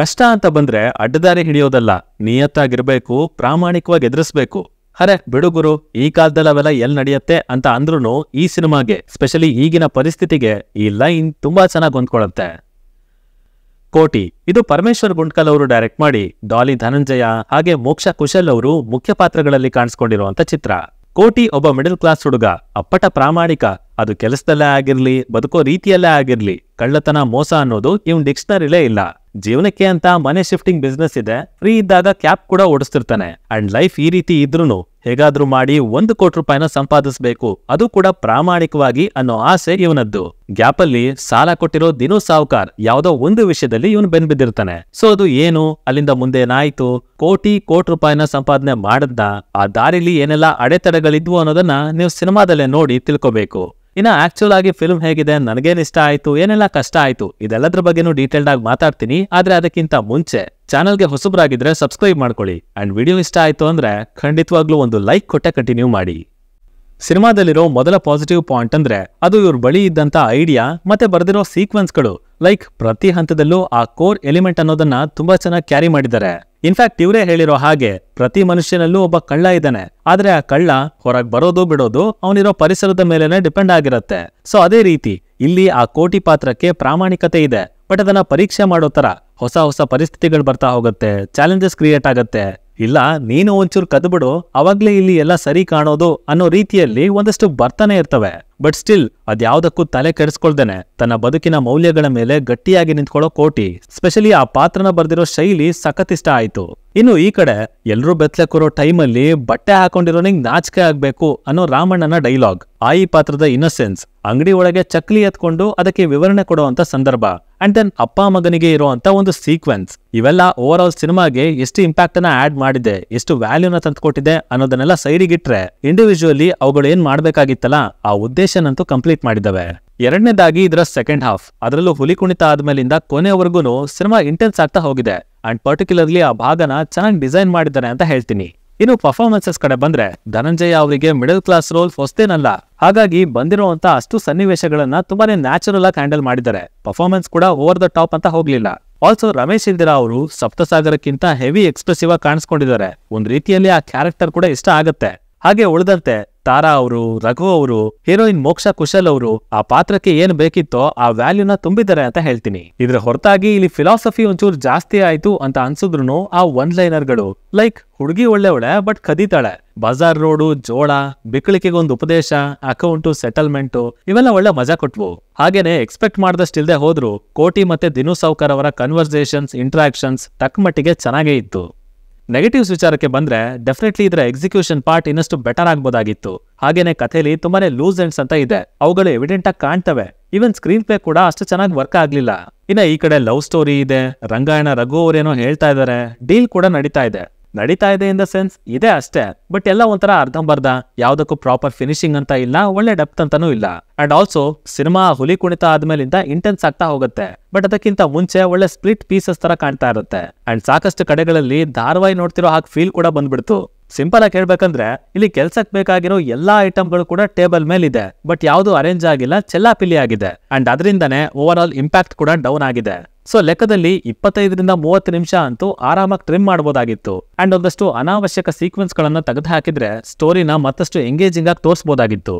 ಕಷ್ಟ ಅಂತ ಬಂದ್ರೆ ಅಡ್ಡದಾರಿ ಹಿಡಿಯೋದಲ್ಲ ನಿಯತ್ತಾಗಿರ್ಬೇಕು ಪ್ರಾಮಾಣಿಕವಾಗಿ ಎದುರಿಸ್ಬೇಕು ಅರೆ ಬಿಡುಗುರು ಈ ಕಾಲದಲ್ಲಿ ಅವೆಲ್ಲ ಎಲ್ಲಿ ನಡೆಯುತ್ತೆ ಅಂತ ಅಂದ್ರೂ ಈ ಸಿನಿಮಾಗೆ ಸ್ಪೆಷಲಿ ಈಗಿನ ಪರಿಸ್ಥಿತಿಗೆ ಈ ಲೈನ್ ತುಂಬಾ ಚೆನ್ನಾಗಿ ಹೊಂದ್ಕೊಳ್ಳುತ್ತೆ ಕೋಟಿ ಇದು ಪರಮೇಶ್ವರ್ ಗುಂಡ್ಕಲ್ ಅವರು ಡೈರೆಕ್ಟ್ ಮಾಡಿ ಡಾಲಿ ಧನಂಜಯ ಹಾಗೆ ಮೋಕ್ಷ ಕುಶಲ್ ಅವರು ಮುಖ್ಯ ಪಾತ್ರಗಳಲ್ಲಿ ಕಾಣಿಸ್ಕೊಂಡಿರುವಂತ ಚಿತ್ರ ಕೋಟಿ ಒಬ್ಬ ಮಿಡಲ್ ಕ್ಲಾಸ್ ಹುಡುಗ ಅಪ್ಪಟ ಪ್ರಾಮಾಣಿಕ ಅದು ಕೆಲಸದಲ್ಲೇ ಆಗಿರ್ಲಿ ಬದುಕೋ ರೀತಿಯಲ್ಲೇ ಆಗಿರ್ಲಿ ಕಳ್ಳತನ ಮೋಸ ಅನ್ನೋದು ಇವ್ನ್ ಡಿಕ್ಷನರಿಲೇ ಇಲ್ಲ ಜೀವನಕ್ಕೆ ಅಂತ ಮನೆ ಶಿಫ್ಟಿಂಗ್ ಬಿಸ್ನೆಸ್ ಇದೆ ಫ್ರೀ ಇದ್ದಾಗ ಕ್ಯಾಪ್ ಕೂಡ ಓಡಿಸ್ತಿರ್ತಾನೆ ಅಂಡ್ ಲೈಫ್ ಈ ರೀತಿ ಇದ್ರೂ ಹೇಗಾದ್ರೂ ಮಾಡಿ ಒಂದು ಕೋಟಿ ರೂಪಾಯಿನ ಸಂಪಾದಿಸಬೇಕು ಅದು ಕೂಡ ಪ್ರಾಮಾಣಿಕವಾಗಿ ಅನ್ನೋ ಆಸೆ ಇವನದ್ದು ಗ್ಯಾಪ್ ಅಲ್ಲಿ ಸಾಲ ಕೊಟ್ಟಿರೋ ದಿನೂ ಸಾವುಕಾರ್ ಯಾವ್ದೋ ಒಂದು ವಿಷಯದಲ್ಲಿ ಇವನು ಬೆನ್ ಬಿದ್ದಿರ್ತಾನೆ ಸೊ ಅದು ಏನು ಅಲ್ಲಿಂದ ಮುಂದೆ ಕೋಟಿ ಕೋಟಿ ರೂಪಾಯಿನ ಸಂಪಾದನೆ ಮಾಡದ್ದ ಆ ದಾರಿಲಿ ಏನೆಲ್ಲ ಅಡೆತಡೆಗಳಿದ್ವು ಅನ್ನೋದನ್ನ ನೀವು ಸಿನಿಮಾದಲ್ಲೇ ನೋಡಿ ತಿಳ್ಕೋಬೇಕು ಇನ್ನು ಆಕ್ಚುಲ್ ಆಗಿ ಫಿಲ್ಮ್ ಹೇಗಿದೆ ನನಗೇನ್ ಇಷ್ಟ ಆಯ್ತು ಏನೆಲ್ಲ ಕಷ್ಟ ಆಯ್ತು ಇದೆಲ್ಲದ್ರ ಬಗ್ಗೆನೂ ಡೀಟೇಲ್ಡ್ ಆಗಿ ಮಾತಾಡ್ತೀನಿ ಆದ್ರೆ ಅದಕ್ಕಿಂತ ಮುಂಚೆ ಚಾನಲ್ಗೆ ಹೊಸಬ್ರಾಗಿದ್ರೆ ಸಬ್ಸ್ಕ್ರೈಬ್ ಮಾಡ್ಕೊಳ್ಳಿ ಅಂಡ್ ವಿಡಿಯೋ ಇಷ್ಟ ಆಯ್ತು ಅಂದ್ರೆ ಖಂಡಿತವಾಗ್ಲೂ ಒಂದು ಲೈಕ್ ಕೊಟ್ಟೆ ಕಂಟಿನ್ಯೂ ಮಾಡಿ ಸಿನಿಮಾದಲ್ಲಿರೋ ಮೊದಲ ಪಾಸಿಟಿವ್ ಪಾಯಿಂಟ್ ಅಂದ್ರೆ ಅದು ಇವ್ರ ಬಳಿ ಇದ್ದಂತ ಐಡಿಯಾ ಮತ್ತೆ ಬರೆದಿರೋ ಸೀಕ್ವೆನ್ಸ್ಗಳು ಲೈಕ್ ಪ್ರತಿ ಹಂತದಲ್ಲೂ ಆ ಕೋರ್ ಎಲಿಮೆಂಟ್ ಅನ್ನೋದನ್ನ ತುಂಬಾ ಚೆನ್ನಾಗಿ ಕ್ಯಾರಿ ಮಾಡಿದ್ದಾರೆ ಇನ್ಫ್ಯಾಕ್ಟ್ ಇವರೇ ಹೇಳಿರೋ ಹಾಗೆ ಪ್ರತಿ ಮನುಷ್ಯನಲ್ಲೂ ಒಬ್ಬ ಕಳ್ಳ ಇದ್ದಾನೆ ಆದ್ರೆ ಆ ಕಳ್ಳ ಹೊರಗ್ ಬರೋದು ಬಿಡೋದು ಅವನಿರೋ ಪರಿಸರದ ಮೇಲೆನೆ ಡಿಪೆಂಡ್ ಆಗಿರುತ್ತೆ ಸೊ ಅದೇ ರೀತಿ ಇಲ್ಲಿ ಆ ಕೋಟಿ ಪಾತ್ರಕ್ಕೆ ಪ್ರಾಮಾಣಿಕತೆ ಇದೆ ಬಟ್ ಅದನ್ನ ಪರೀಕ್ಷೆ ಮಾಡೋ ತರ ಹೊಸ ಹೊಸ ಪರಿಸ್ಥಿತಿಗಳು ಬರ್ತಾ ಹೋಗುತ್ತೆ ಚಾಲೆಂಜಸ್ ಕ್ರಿಯೇಟ್ ಆಗುತ್ತೆ ಇಲ್ಲ ನೀನು ಒಂಚೂರು ಕದ್ಬಿಡು ಅವಾಗ್ಲೇ ಇಲ್ಲಿ ಎಲ್ಲ ಸರಿ ಕಾಣೋದು ಅನ್ನೋ ರೀತಿಯಲ್ಲಿ ಒಂದಷ್ಟು ಬರ್ತಾನೆ ಇರ್ತವೆ ಬಟ್ ಸ್ಟಿಲ್ ಅದ್ಯಾವುದಕ್ಕೂ ತಲೆ ಕೆಡಿಸ್ಕೊಳ್ದೇನೆ ತನ್ನ ಬದುಕಿನ ಮೌಲ್ಯಗಳ ಮೇಲೆ ಗಟ್ಟಿಯಾಗಿ ನಿಂತ್ಕೊಳ್ಳೋ ಕೋಟಿ ಸ್ಪೆಷಲಿ ಆ ಪಾತ್ರನ ಬರೆದಿರೋ ಶೈಲಿ ಇಷ್ಟ ಆಯ್ತು ಇನ್ನು ಈ ಕಡೆ ಎಲ್ರೂ ಬೆತ್ತಲೆ ಟೈಮ್ ಟೈಮಲ್ಲಿ ಬಟ್ಟೆ ಹಾಕೊಂಡಿರೋನಿಗೆ ನಾಚಿಕೆ ಆಗ್ಬೇಕು ಅನ್ನೋ ರಾಮಣ್ಣನ ಡೈಲಾಗ್ ಆ ಈ ಪಾತ್ರದ ಇನ್ನೊಸೆನ್ಸ್ ಅಂಗಡಿ ಒಳಗೆ ಚಕ್ಲಿ ಎತ್ಕೊಂಡು ಅದಕ್ಕೆ ವಿವರಣೆ ಕೊಡುವಂತ ಸಂದರ್ಭ ಅಂಡ್ ದೆನ್ ಅಪ್ಪ ಮಗನಿಗೆ ಇರುವಂತ ಒಂದು ಸೀಕ್ವೆನ್ಸ್ ಇವೆಲ್ಲ ಓವರ್ ಆಲ್ ಸಿನಿಮಾಗೆ ಎಷ್ಟು ಇಂಪ್ಯಾಕ್ಟ್ ಅನ್ನ ಆಡ್ ಮಾಡಿದೆ ಎಷ್ಟು ವ್ಯಾಲ್ಯೂನ ತಂದ್ಕೊಟ್ಟಿದೆ ಅನ್ನೋದನ್ನೆಲ್ಲ ಸೈಡಿಗಿಟ್ರೆ ಇಂಡಿವಿಜುವಲಿ ಅವುಗಳು ಏನ್ ಮಾಡ್ಬೇಕಾಗಿತ್ತಲ್ಲ ಆ ಉದ್ದೇಶ ಮಿಷನ್ ಅಂತೂ ಕಂಪ್ಲೀಟ್ ಮಾಡಿದ್ದಾವೆ ಎರಡನೇದಾಗಿ ಇದರ ಸೆಕೆಂಡ್ ಹಾಫ್ ಅದರಲ್ಲೂ ಹುಲಿ ಕುಣಿತ ಆದ್ಮೇಲಿಂದ ಕೊನೆವರೆಗೂ ಸಿನಿಮಾ ಇಂಟೆನ್ಸ್ ಆಗ್ತಾ ಹೋಗಿದೆ ಅಂಡ್ ಪರ್ಟಿಕ್ಯುಲರ್ಲಿ ಆ ಭಾಗನ ಚೆನ್ನಾಗಿ ಡಿಸೈನ್ ಮಾಡಿದ್ದಾರೆ ಅಂತ ಹೇಳ್ತೀನಿ ಇನ್ನು ಪರ್ಫಾರ್ಮೆನ್ಸಸ್ ಕಡೆ ಬಂದ್ರೆ ಧನಂಜಯ ಅವರಿಗೆ ಮಿಡಲ್ ಕ್ಲಾಸ್ ರೋಲ್ ಹೊಸ್ತೇನಲ್ಲ ಹಾಗಾಗಿ ಬಂದಿರುವಂತ ಅಷ್ಟು ಸನ್ನಿವೇಶಗಳನ್ನ ತುಂಬಾನೇ ನ್ಯಾಚುರಲ್ ಆಗಿ ಹ್ಯಾಂಡಲ್ ಮಾಡಿದ್ದಾರೆ ಪರ್ಫಾರ್ಮೆನ್ಸ್ ಕೂಡ ಓವರ್ ದ ಟಾಪ್ ಅಂತ ಹೋಗ್ಲಿಲ್ಲ ಆಲ್ಸೋ ರಮೇಶ್ ಇಂದಿರಾ ಅವರು ಸಪ್ತಸಾಗರಕ್ಕಿಂತ ಹೆವಿ ಎಕ್ಸ್ಪ್ರೆಸಿವ್ ಆಗಿ ಕಾಣಿಸ್ಕೊಂಡಿದ್ದಾರೆ ಒಂದ್ ರೀತಿಯಲ್ಲಿ ಆ ಕ್ಯಾರೆಕ್ಟರ್ ಕೂಡ ಇಷ್ಟ ಆಗತ್ತೆ ಹಾಗೆ ಉಳಿದಂತೆ ತಾರಾ ಅವರು ರಘು ಅವರು ಹೀರೋಯಿನ್ ಮೋಕ್ಷ ಕುಶಲ್ ಅವರು ಆ ಪಾತ್ರಕ್ಕೆ ಏನ್ ಬೇಕಿತ್ತೋ ಆ ವ್ಯಾಲ್ಯೂನ ತುಂಬಿದ್ದಾರೆ ಅಂತ ಹೇಳ್ತೀನಿ ಇದ್ರ ಹೊರತಾಗಿ ಇಲ್ಲಿ ಫಿಲಾಸಫಿ ಒಂಚೂರು ಜಾಸ್ತಿ ಆಯ್ತು ಅಂತ ಅನ್ಸಿದ್ರು ಆ ಒನ್ ಲೈನರ್ಗಳು ಲೈಕ್ ಹುಡುಗಿ ಒಳ್ಳೆ ಬಟ್ ಕದೀತಾಳೆ ಬಜಾರ್ ರೋಡು ಜೋಳ ಬಿಕ್ಕಳಿಕೆಗೊಂದು ಉಪದೇಶ ಅಕೌಂಟು ಸೆಟಲ್ಮೆಂಟ್ ಇವೆಲ್ಲ ಒಳ್ಳೆ ಮಜಾ ಕೊಟ್ವು ಹಾಗೇನೆ ಎಕ್ಸ್ಪೆಕ್ಟ್ ಮಾಡ್ದಷ್ಟಿಲ್ದೆ ಹೋದ್ರು ಕೋಟಿ ಮತ್ತೆ ದಿನು ಸೌಕರ್ ಅವರ ಕನ್ವರ್ಸೇಷನ್ಸ್ ಇಂಟ್ರಾಕ್ಷನ್ಸ್ ತಕ್ಕ ಚೆನ್ನಾಗೇ ಇತ್ತು ನೆಗೆಟಿವ್ಸ್ ವಿಚಾರಕ್ಕೆ ಬಂದರೆ ಡೆಫಿನೆಟ್ಲಿ ಇದರ ಎಕ್ಸಿಕ್ಯೂಷನ್ ಪಾರ್ಟ್ ಇನ್ನಷ್ಟು ಬೆಟರ್ ಆಗ್ಬೋದಾಗಿತ್ತು ಹಾಗೇನೆ ಕಥೆಲಿ ತುಂಬಾನೇ ಲೂಸ್ ಎಂಡ್ಸ್ ಅಂತ ಇದೆ ಅವುಗಳು ಎವಿಡೆಂಟ್ ಆಗಿ ಕಾಣ್ತವೆ ಈವನ್ ಸ್ಕ್ರೀನ್ ಪ್ಲೇ ಕೂಡ ಅಷ್ಟು ಚೆನ್ನಾಗಿ ವರ್ಕ್ ಆಗ್ಲಿಲ್ಲ ಇನ್ನ ಈ ಕಡೆ ಲವ್ ಸ್ಟೋರಿ ಇದೆ ರಂಗಾಯಣ ರಘು ಅವರೇನೋ ಹೇಳ್ತಾ ಇದ್ದಾರೆ ಡೀಲ್ ಕೂಡ ನಡೀತಾ ಇದೆ ನಡೀತಾ ಇದೆ ಇನ್ ದ ಸೆನ್ಸ್ ಇದೆ ಅಷ್ಟೇ ಬಟ್ ಎಲ್ಲ ಒಂಥರ ಅರ್ಧಂಬರ್ಧ ಯಾವ್ದಕ್ಕೂ ಪ್ರಾಪರ್ ಫಿನಿಶಿಂಗ್ ಅಂತ ಇಲ್ಲ ಒಳ್ಳೆ ಡೆಪ್ತ್ ಅಂತಾನೂ ಇಲ್ಲ ಅಂಡ್ ಆಲ್ಸೋ ಸಿನಿಮಾ ಹುಲಿ ಕುಣಿತ ಆದ್ಮೇಲಿಂದ ಇಂಟೆನ್ಸ್ ಆಗ್ತಾ ಹೋಗುತ್ತೆ ಬಟ್ ಅದಕ್ಕಿಂತ ಮುಂಚೆ ಒಳ್ಳೆ ಸ್ಪ್ಲಿಟ್ ಪೀಸಸ್ ತರ ಕಾಣ್ತಾ ಇರುತ್ತೆ ಅಂಡ್ ಸಾಕಷ್ಟು ಕಡೆಗಳಲ್ಲಿ ಧಾರವಾಹಿ ನೋಡ್ತಿರೋ ಹಾಗೆ ಫೀಲ್ ಕೂಡ ಬಂದ್ಬಿಡ್ತು ಸಿಂಪಲ್ ಆಗಿ ಹೇಳ್ಬೇಕಂದ್ರೆ ಇಲ್ಲಿ ಕೆಲ್ಸಕ್ ಬೇಕಾಗಿರೋ ಎಲ್ಲಾ ಐಟಮ್ಗಳು ಕೂಡ ಟೇಬಲ್ ಮೇಲೆ ಇದೆ ಬಟ್ ಯಾವುದು ಅರೇಂಜ್ ಆಗಿಲ್ಲ ಚೆಲ್ಲಾಪಿಲ್ಲಿ ಆಗಿದೆ ಅಂಡ್ ಅದರಿಂದನೇ ಓವರ್ ಆಲ್ ಇಂಪ್ಯಾಕ್ಟ್ ಕೂಡ ಡೌನ್ ಆಗಿದೆ ಸೊ ಲೆಕ್ಕದಲ್ಲಿ ಇಪ್ಪತ್ತೈದರಿಂದ ಮೂವತ್ತು ನಿಮಿಷ ಅಂತೂ ಆರಾಮಾಗಿ ಟ್ರಿಮ್ ಮಾಡಬಹುದಾಗಿತ್ತು ಅಂಡ್ ಒಂದಷ್ಟು ಅನಾವಶ್ಯಕ ಸೀಕ್ವೆನ್ಸ್ ಗಳನ್ನ ತೆಗೆದು ಹಾಕಿದ್ರೆ ಸ್ಟೋರಿನ ಮತ್ತಷ್ಟು ಎಂಗೇಜಿಂಗ್ ಆಗಿ ತೋರಿಸಬಹುದಾಗಿತ್ತು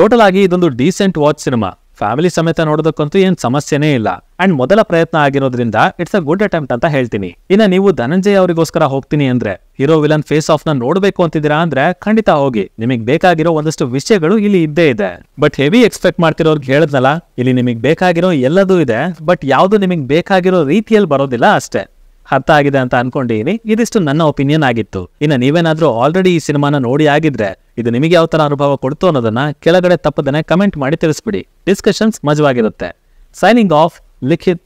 ಟೋಟಲ್ ಆಗಿ ಇದೊಂದು ಡೀಸೆಂಟ್ ವಾಚ್ ಸಿನಿಮಾ ಫ್ಯಾಮಿಲಿ ಸಮೇತ ನೋಡೋದಕ್ಕಂತೂ ಏನು ಸಮಸ್ಯೆನೇ ಇಲ್ಲ ಅಂಡ್ ಮೊದಲ ಪ್ರಯತ್ನ ಆಗಿರೋದ್ರಿಂದ ಇಟ್ಸ್ ಅ ಗುಡ್ ಅಟೆಂಪ್ಟ್ ಅಂತ ಹೇಳ್ತೀನಿ ಇನ್ನ ನೀವು ಧನಂಜಯ ಅವರಿಗೋಸ್ಕರ ಹೋಗ್ತೀನಿ ಅಂದ್ರೆ ಹೀರೋ ವಿಲನ್ ಫೇಸ್ ಆಫ್ ನ ನೋಡ್ಬೇಕು ಅಂತಿದ್ದೀರಾ ಅಂದ್ರೆ ಖಂಡಿತ ಹೋಗಿ ನಿಮಗೆ ಬೇಕಾಗಿರೋ ಒಂದಷ್ಟು ವಿಷಯಗಳು ಇಲ್ಲಿ ಇದ್ದೇ ಇದೆ ಬಟ್ ಹೆವಿ ಎಕ್ಸ್ಪೆಕ್ಟ್ ಮಾಡ್ತಿರೋರ್ಗೆ ಹೇಳದ್ನಲ್ಲ ಇಲ್ಲಿ ನಿಮಗೆ ಬೇಕಾಗಿರೋ ಎಲ್ಲದೂ ಇದೆ ಬಟ್ ಯಾವ್ದು ನಿಮಗೆ ಬೇಕಾಗಿರೋ ರೀತಿಯಲ್ಲಿ ಬರೋದಿಲ್ಲ ಅಷ್ಟೇ ಅರ್ಥ ಆಗಿದೆ ಅಂತ ಅನ್ಕೊಂಡಿದ್ದೀನಿ ಇದಿಷ್ಟು ನನ್ನ ಒಪಿನಿಯನ್ ಆಗಿತ್ತು ಇನ್ನ ನೀವೇನಾದ್ರೂ ಆಲ್ರೆಡಿ ಈ ಸಿನಿಮಾನ ನೋಡಿ ಆಗಿದ್ರೆ ಇದು ನಿಮಗೆ ಯಾವ ತರ ಅನುಭವ ಕೊಡ್ತು ಅನ್ನೋದನ್ನ ಕೆಳಗಡೆ ತಪ್ಪದನ್ನೇ ಕಮೆಂಟ್ ಮಾಡಿ ತಿಳಿಸ್ಬಿಡಿ ಡಿಸ್ಕಷನ್ಸ್ ಮಜವಾಗಿರುತ್ತೆ ಸೈನಿಂಗ್ ಆಫ್ لكن